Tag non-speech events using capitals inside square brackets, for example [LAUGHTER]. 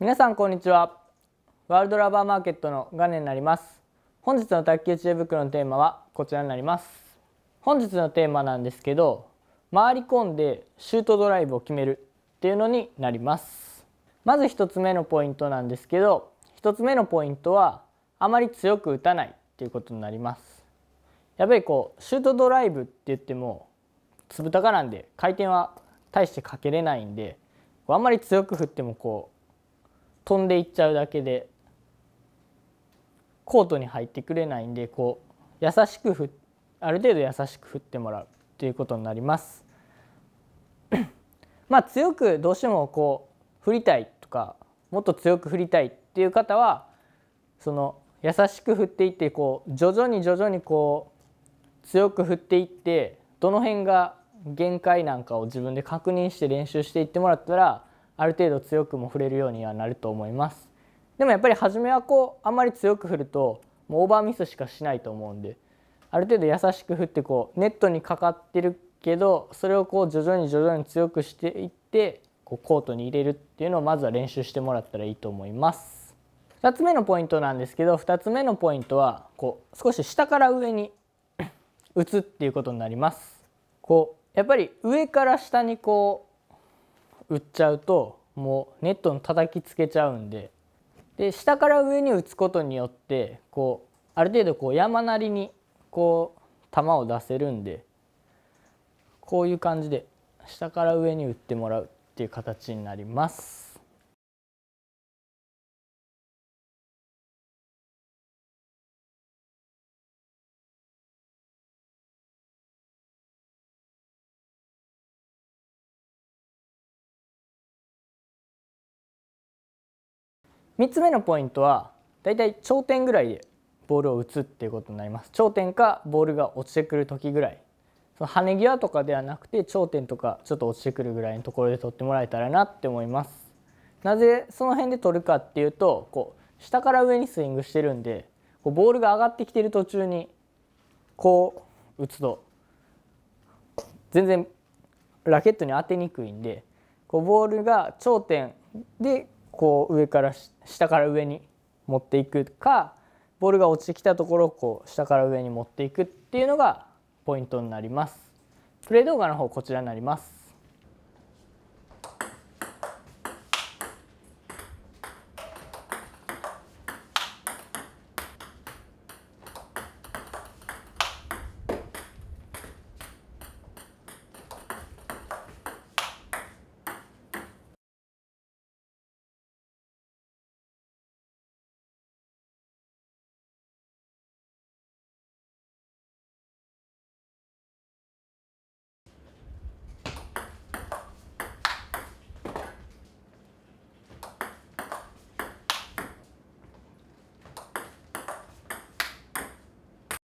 皆さんこんにちはワールドラバーマーケットのガネになります本日の卓球知恵袋のテーマはこちらになります本日のテーマなんですけど回り込んでシュートドライブを決めるっていうのになりますまず1つ目のポイントなんですけど1つ目のポイントはあまり強く打たないっていうことになりますやっぱりこうシュートドライブって言ってもつぶたかなんで回転は大してかけれないんであんまり強く振ってもこう飛んでいっちゃうだけでコートに入ってくれないんでこう優しく振ある程度優しく振ってもらうということになります。[COUGHS] まあ強くどうしてもこう振りたいとかもっと強く振りたいっていう方はその優しく振っていってこう徐々に徐々にこう強く振っていってどの辺が限界なんかを自分で確認して練習していってもらったらある程度強くも振れるようにはなると思いますでもやっぱり初めはこうあんまり強く振るともうオーバーミスしかしないと思うんである程度優しく振ってこうネットにかかってるけどそれをこう徐々に徐々に強くしていってこうコートに入れるっていうのをまずは練習してもらったらいいと思います2つ目のポイントなんですけど2つ目のポイントはこう少し下から上に [COUGHS] 打つっていうことになりますこうやっぱり上から下にこう打っちゃうともうネットの叩きつけちゃうんでで下から上に打つことによってこうある程度こう山なりにこう球を出せるんでこういう感じで下から上に打ってもらうっていう形になります。3つ目のポイントはだいたい頂点ぐらいでボールを打つっていうことになります頂点かボールが落ちてくる時ぐらいその跳ね際とかではなくて頂点とかちょっと落ちてくるぐらいのところで取ってもらえたらなって思いますなぜその辺で取るかっていうとこう下から上にスイングしてるんでこうボールが上がってきてる途中にこう打つと全然ラケットに当てにくいんでこうボールが頂点でこう上から下から上に持っていくかボールが落ちてきたところをこう下から上に持っていくっていうのがポイントになります。プレー動画の方こちらになります。